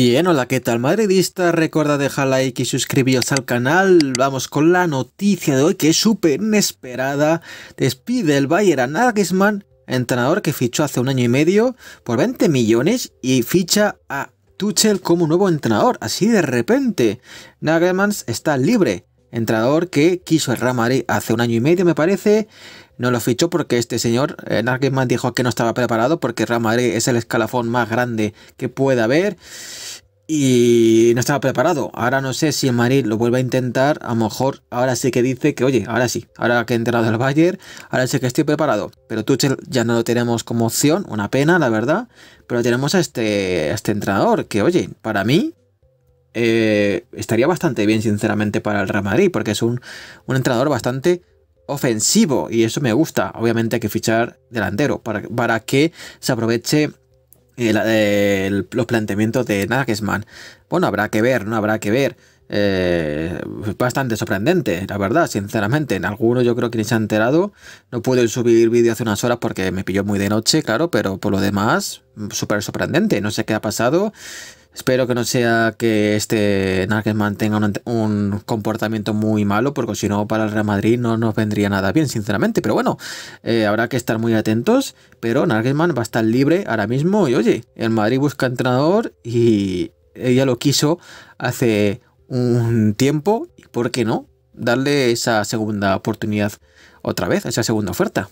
Bien, hola, ¿qué tal madridista? Recuerda dejar like y suscribiros al canal. Vamos con la noticia de hoy que es súper inesperada. Despide el Bayern a Nagelsmann, entrenador que fichó hace un año y medio por 20 millones y ficha a Tuchel como nuevo entrenador. Así de repente, Nagelsmann está libre. Entrador que quiso el Real hace un año y medio, me parece. No lo fichó porque este señor, eh, dijo que no estaba preparado porque Real Madrid es el escalafón más grande que pueda haber y no estaba preparado. Ahora no sé si el Madrid lo vuelve a intentar. A lo mejor ahora sí que dice que, oye, ahora sí, ahora que he entrado al Bayern, ahora sí que estoy preparado. Pero Tuchel ya no lo tenemos como opción, una pena, la verdad. Pero tenemos a este, a este entrenador que, oye, para mí eh, estaría bastante bien, sinceramente, para el Real Madrid, porque es un, un entrenador bastante ofensivo y eso me gusta. Obviamente hay que fichar delantero para, para que se aproveche eh, los planteamientos de Nagelsmann. Bueno, habrá que ver, no habrá que ver. Eh, bastante sorprendente, la verdad, sinceramente. En algunos yo creo que ni se ha enterado. No pude subir vídeo hace unas horas porque me pilló muy de noche, claro, pero por lo demás, súper sorprendente. No sé qué ha pasado. Espero que no sea que este Nagelsmann tenga un, comportamiento muy malo, porque si no, para el Real Madrid no nos vendría nada bien, sinceramente. Pero bueno, eh, habrá que estar muy atentos. Pero Nagelsmann va a estar libre ahora mismo. Y oye, el Madrid busca entrenador y ella lo quiso hace un tiempo. ¿Y por qué no? Darle esa segunda oportunidad otra vez, esa segunda oferta.